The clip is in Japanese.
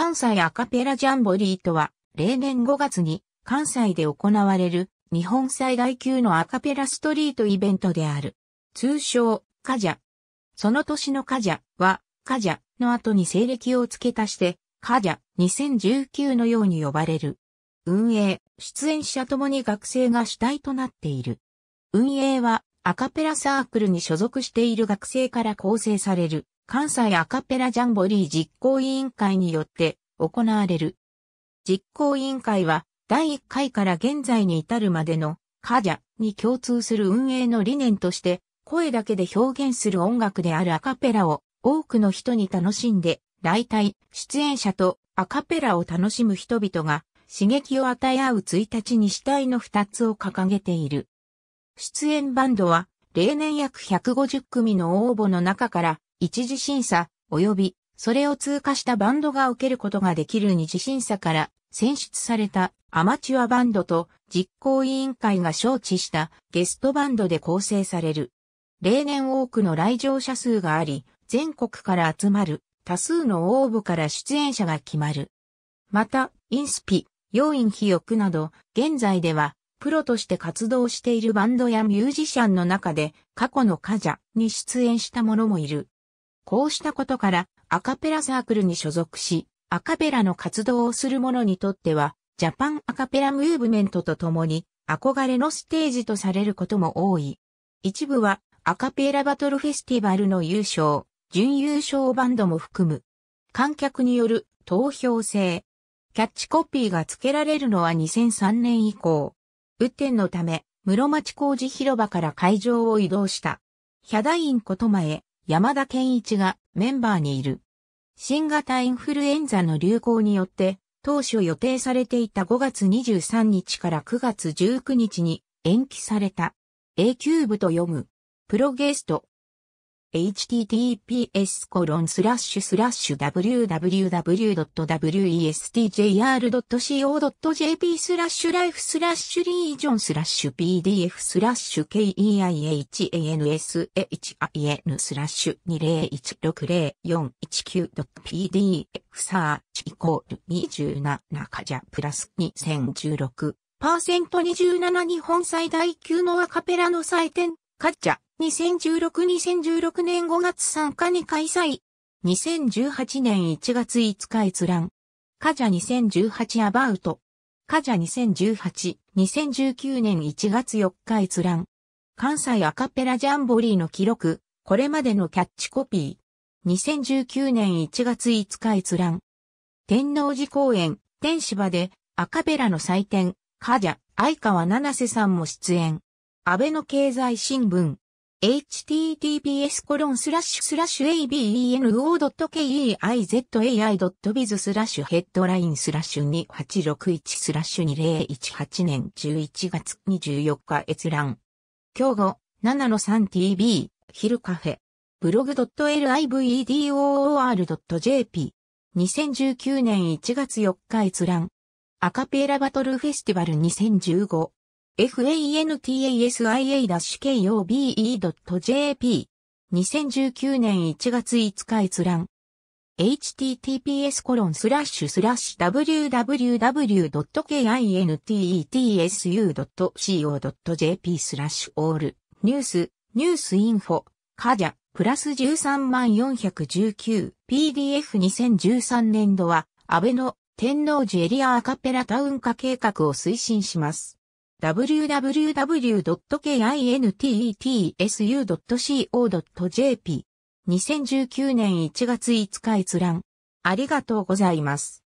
関西アカペラジャンボリーとは、例年5月に関西で行われる日本最大級のアカペラストリートイベントである。通称、カジャ。その年のカジャは、カジャの後に西暦を付け足して、カジャ2019のように呼ばれる。運営、出演者ともに学生が主体となっている。運営はアカペラサークルに所属している学生から構成される関西アカペラジャンボリー実行委員会によって行われる。実行委員会は第1回から現在に至るまでのカジャに共通する運営の理念として声だけで表現する音楽であるアカペラを多くの人に楽しんで来体、出演者とアカペラを楽しむ人々が刺激を与え合う1日に主体の2つを掲げている。出演バンドは例年約150組の応募の中から一次審査、及び、それを通過したバンドが受けることができる二次審査から選出されたアマチュアバンドと実行委員会が招致したゲストバンドで構成される。例年多くの来場者数があり、全国から集まる多数の応募から出演者が決まる。また、インスピ、要因比翼など、現在ではプロとして活動しているバンドやミュージシャンの中で過去のカジャに出演した者もいる。こうしたことからアカペラサークルに所属し、アカペラの活動をする者にとっては、ジャパンアカペラムーブメントと共に、憧れのステージとされることも多い。一部は、アカペラバトルフェスティバルの優勝、準優勝バンドも含む。観客による投票制。キャッチコピーが付けられるのは2003年以降。雨天のため、室町工事広場から会場を移動した。ヒャダインこと前、山田健一がメンバーにいる。新型インフルエンザの流行によって、当初予定されていた5月23日から9月19日に延期された。A キューブと読む。プロゲスト、https www.westjr.co.jp l i f e r e g i o n pdf keihanshin 2 0 1 6 0 4 1 9 p d f サーチイコール27中じゃプラス2016パーセント27日本最大級のアカペラの祭典カッチャ2016-2016年5月3日に開催。2018年1月5日閲覧。カジャ2018アバウト。カジャ2018-2019年1月4日閲覧。関西アカペラジャンボリーの記録。これまでのキャッチコピー。2019年1月5日閲覧。天王寺公園、天芝でアカペラの祭典、カジャ、相川七瀬さんも出演。安倍の経済新聞。https コロンスラッシュスラッシュ abeno.keizai.biz スラッシュヘッドラインスラッシュ2861スラッシュ2018年11月24日閲覧。今日後、7-3tv、昼カフェ。ブログ .livedoor.jp。2019年1月4日閲覧。アカペラバトルフェスティバル2015。fantasia-kobe.jp。2019年1月5日閲覧。https://www.kintsu.co.jp e スラッシュオールニュースニュースインフォカジャプラス13419 PDF2013 年度は安倍の天王寺エリアアカペラタウン化計画を推進します。www.kintsu.co.jp e t。2019年1月5日閲覧。ありがとうございます。